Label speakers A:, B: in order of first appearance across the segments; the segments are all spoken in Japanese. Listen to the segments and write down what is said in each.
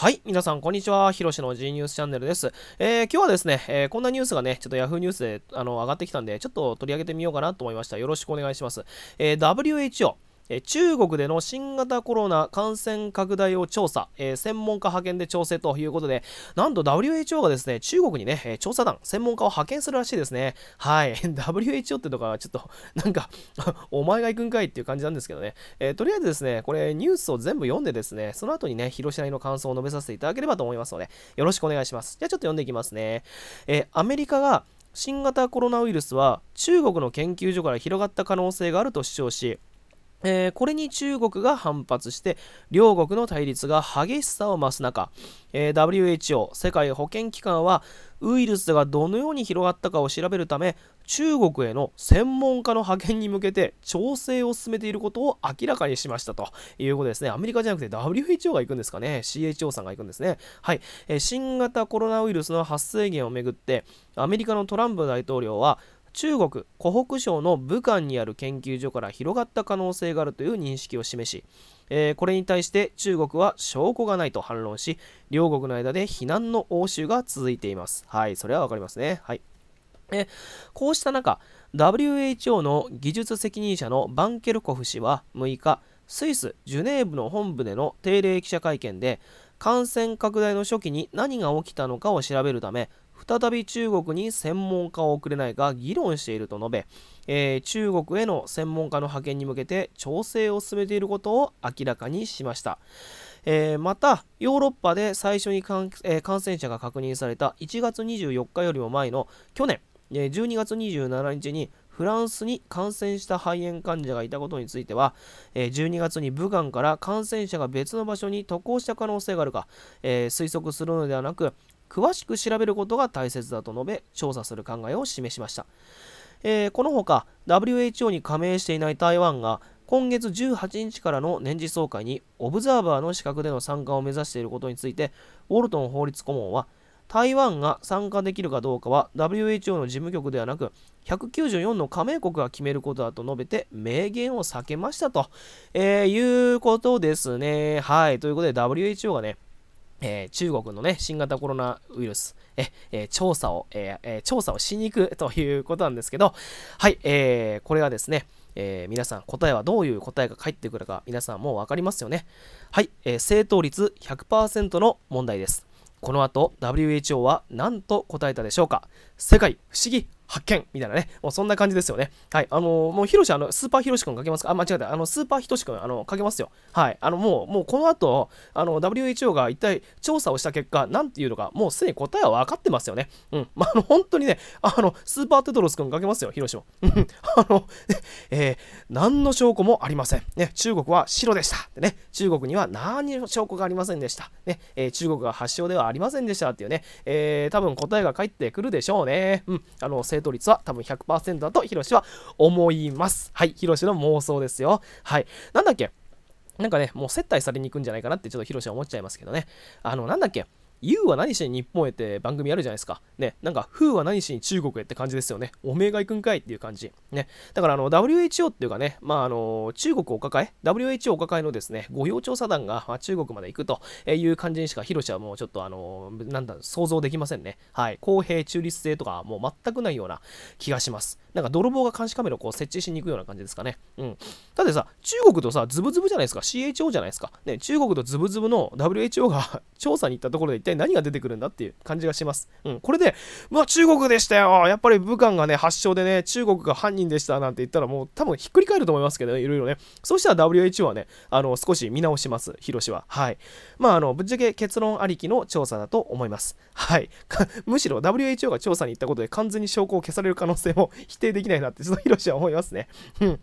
A: はい、皆さん、こんにちは。ひろしの G ニュースチャンネルです。えー、今日はですね、えー、こんなニュースがね、ちょっと Yahoo ニュースであの上がってきたんで、ちょっと取り上げてみようかなと思いました。よろしくお願いします。えー、WHO、中国での新型コロナ感染拡大を調査、えー、専門家派遣で調整ということで、なんと WHO がですね、中国にね、調査団、専門家を派遣するらしいですね。はい。WHO ってとか、ちょっと、なんか お前が行くんかいっていう感じなんですけどね。えー、とりあえずですね、これニュースを全部読んでですね、その後にね、広島の感想を述べさせていただければと思いますので、よろしくお願いします。じゃあちょっと読んでいきますね。えー、アメリカが新型コロナウイルスは中国の研究所から広がった可能性があると主張し、えー、これに中国が反発して両国の対立が激しさを増す中、えー、WHO 世界保健機関はウイルスがどのように広がったかを調べるため中国への専門家の派遣に向けて調整を進めていることを明らかにしましたということですねアメリカじゃなくて WHO が行くんですかね CHO さんが行くんですねはい、えー、新型コロナウイルスの発生源をめぐってアメリカのトランプ大統領は中国湖北省の武漢にある研究所から広がった可能性があるという認識を示し、えー、これに対して中国は証拠がないと反論し両国の間で非難の応酬が続いていますはいそれはわかりますねはいえこうした中 WHO の技術責任者のバンケルコフ氏は6日スイス・ジュネーブの本部での定例記者会見で感染拡大の初期に何が起きたのかを調べるため再び中国に専門家を送れないか議論していると述べ、えー、中国への専門家の派遣に向けて調整を進めていることを明らかにしました。えー、また、ヨーロッパで最初に感えー、感染者が確認された1月24日よりも前の去年、12月27日にフランスに感染した肺炎患者がいたことについては、12月に武漢から感染者が別の場所に渡航した可能性があるか、推測するのではなく、詳しく調べることが大切だと述べ、調査する考えを示しました。えー、このほか、WHO に加盟していない台湾が、今月18日からの年次総会にオブザーバーの資格での参加を目指していることについて、ウォルトン法律顧問は、台湾が参加できるかどうかは WHO の事務局ではなく194の加盟国が決めることだと述べて明言を避けましたと、えー、いうことですね。はい。ということで WHO がね、えー、中国のね、新型コロナウイルス、ええー、調査を、えー、調査をしに行くということなんですけど、はい、えー、これはですね、え皆さん答えはどういう答えが返ってくるか皆さんもう分かりますよね。はい、え正答率100%の問題です。この後、WHO は何と答えたでしょうか世界不思議発見みたいなね、もうそんな感じですよね。はい、あのー、もうヒロシ、あの、スーパーヒロシ君かけますかあ、間違えた。あの、スーパーヒロシ君、あの、書けますよ。はい、あの、もう、もうこの後、あの、WHO が一体調査をした結果、なんていうのか、もうすでに答えは分かってますよね。うん。まあ、あの、本当にね、あの、スーパーテトロス君かけますよ、ヒロシも。あの、えー、何の証拠もありません。ね、中国は白でした。でね、中国には何の証拠がありませんでした。ね、えー、中国が発祥ではありませんでしたっていうね、えー、多分答えが返ってくるでしょうね。うん。あの、正答率は多分100%だとヒロシは思います。はい、ヒロシの妄想ですよ。はい、なんだっけなんかね、もう接待されに行くんじゃないかなってちょっとヒロシは思っちゃいますけどね。あの、なんだっけ You は何しに日本へって番組あるじゃないですか。ね、なんか Who は何しに中国へって感じですよね。おめえが行くんかいっていう感じ。ね、だからあの WHO っていうかね、まああの中国お抱え、WHO お抱えのですね、御用調査団が、まあ、中国まで行くという感じにしか、ヒロはもうちょっとあの、なんだ、想像できませんね。はい。公平、中立性とかもう全くないような気がします。なんか泥棒が監視カメラをこう設置しに行くような感じですかね。うん。だってさ、中国とさ、ズブズブじゃないですか。CHO じゃないですか。ね、中国とズブズブの WHO が 調査に行ったところでって、体何が出てくるんだっていう感じがします。うん、これで、まあ中国でしたよやっぱり武漢がね、発祥でね、中国が犯人でしたなんて言ったらもう多分ひっくり返ると思いますけどね、いろいろね。そうしたら WHO はね、あの、少し見直します、広ロは。はい。まあ、あの、ぶっちゃけ結論ありきの調査だと思います。はい。むしろ WHO が調査に行ったことで完全に証拠を消される可能性も否定できないなって、ちょっと広は思いますね。うん。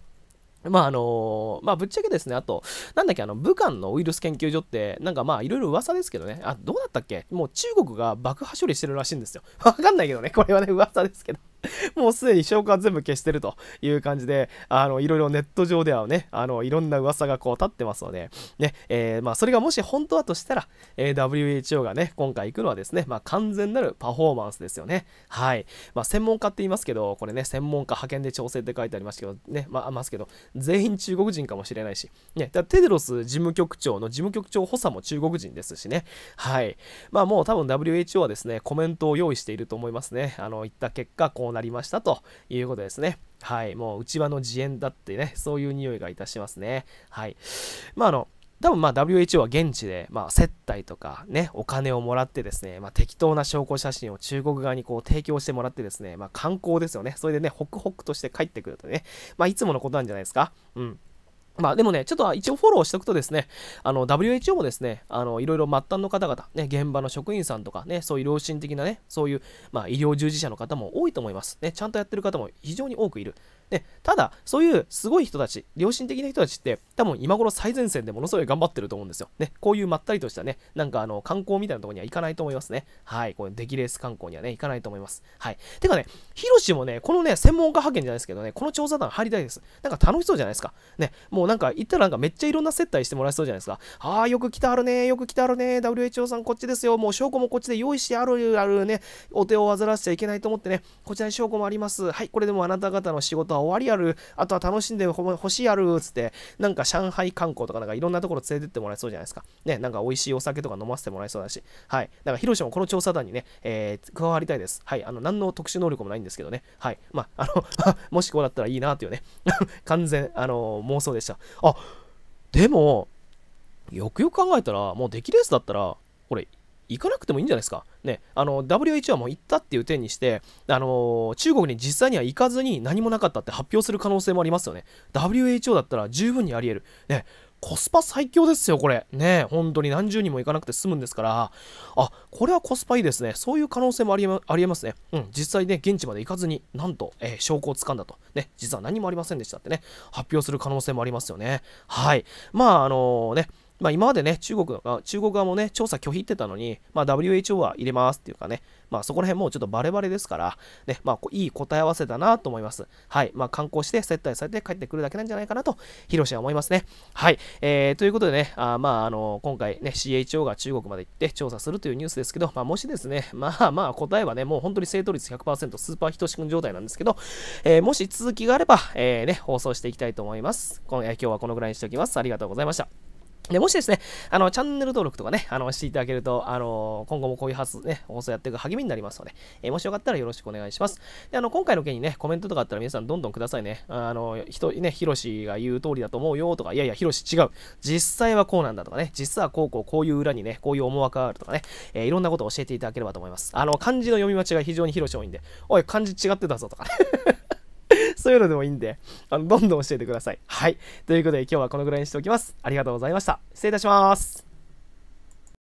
A: まああのまあぶっちゃけですね、あと、なんだっけ、あの、武漢のウイルス研究所って、なんかまあいろいろ噂ですけどね、あ、どうだったっけもう中国が爆破処理してるらしいんですよ。わかんないけどね、これはね、噂ですけど。もうすでに証拠は全部消してるという感じで、あの、いろいろネット上ではね、あの、いろんな噂がこう立ってますので、ね、えー、まあ、それがもし本当だとしたら、えー、WHO がね、今回行くのはですね、まあ、完全なるパフォーマンスですよね。はい。まあ、専門家って言いますけど、これね、専門家派遣で調整って書いてありますけど、ね、まあ、ますけど、全員中国人かもしれないし、ね、だテデロス事務局長の事務局長補佐も中国人ですしね、はい。まあ、もう多分 WHO はですね、コメントを用意していると思いますね。あの、言った結果、こうなりましたということですね。はい。もう内輪の自演だってね、そういう匂いがいたしますね。はい。まあ、あの、多分まあ WHO は現地でまあ接待とかね、お金をもらってですね、まあ、適当な証拠写真を中国側にこう提供してもらってですね、まあ、観光ですよね。それでね、ホクホクとして帰ってくるとね、まあ、いつものことなんじゃないですか。うん。まあでもね、ちょっと一応フォローしておくとですね、あの WHO もですね、あのいろいろ末端の方々、ね、現場の職員さんとかね、そういう良心的なね、そういう、まあ、医療従事者の方も多いと思います。ね、ちゃんとやってる方も非常に多くいる。で、ただ、そういうすごい人たち、良心的な人たちって、多分今頃最前線でものすごい頑張ってると思うんですよ。ね、こういうまったりとしたね、なんかあの、観光みたいなとこには行かないと思いますね。はい、こういうデキレース観光にはね、行かないと思います。はい。てかね、ヒロシもね、このね、専門家派遣じゃないですけどね、この調査団入りたいです。なんか楽しそうじゃないですか。ね、もうなんか行ったらなんかめっちゃいろんな接待してもらえそうじゃないですか。ああ、よく来たあるね、よく来たあるね、WHO さんこっちですよ、もう証拠もこっちで用意してあるあるね、お手を煩わせちゃいけないと思ってね、こちらに証拠もあります。はい、これでもあなた方の仕事が終わりやる、あとは楽しんでほしいやる、つって、なんか上海観光とかなんかいろんなところ連れてってもらえそうじゃないですか。ね、なんか美味しいお酒とか飲ませてもらえそうだし、はい。だから、広島もこの調査団にね、えー、加わりたいです。はい。あの、何の特殊能力もないんですけどね、はい。まあ、あの もしこうだったらいいなというね 完全、あの妄想でした。あ、でも、よくよく考えたら、もう出来レースだったら、これ、行かなくてもいいんじゃないですか。ね、あの WHO はもう行ったっていう点にして、あの中国に実際には行かずに何もなかったって発表する可能性もありますよね。WHO だったら十分にあり得る。ね、コスパ最強ですよ、これ。ね、本当に何十人も行かなくて済むんですから、あ、これはコスパいいですね。そういう可能性もありえますね。うん、実際ね、現地まで行かずに、なんと、えー、証拠をつかんだと。ね、実は何もありませんでしたってね、発表する可能性もありますよね。はい。まあ、あのー、ね、まあ、今までね、中国が、中国側もね、調査拒否ってたのに、まあ、WHO は入れますっていうかね、まあ、そこら辺もうちょっとバレバレですから、ね、まあ、いい答え合わせだなと思います。はい。まあ、観光して接待されて帰ってくるだけなんじゃないかなと、ヒロシは思いますね。はい。えー、ということでね、あまあ、あの、今回ね、CHO が中国まで行って調査するというニュースですけど、まあ、もしですね、まあまあ、答えはね、もう本当に正答率100%、スーパーひとしくん状態なんですけど、えー、もし続きがあれば、えー、ね、放送していきたいと思います。今今日はこのぐらいにしておきます。ありがとうございました。で、もしですね、あの、チャンネル登録とかね、あの、していただけると、あの、今後もこういう発、ね、放送やっていく励みになりますので、えー、もしよかったらよろしくお願いします。で、あの、今回の件にね、コメントとかあったら皆さんどんどんくださいね。あの、人、ね、ヒロシが言う通りだと思うよとか、いやいや、ヒロシ違う。実際はこうなんだとかね、実はこうこう、こういう裏にね、こういう思惑があるとかね、えー、いろんなことを教えていただければと思います。あの、漢字の読み間違い非常にヒロシ多いんで、おい、漢字違ってたぞとかねそういうのでもいいんで、あの、どんどん教えてください。はい。ということで今日はこのぐらいにしておきます。ありがとうございました。失礼いたします。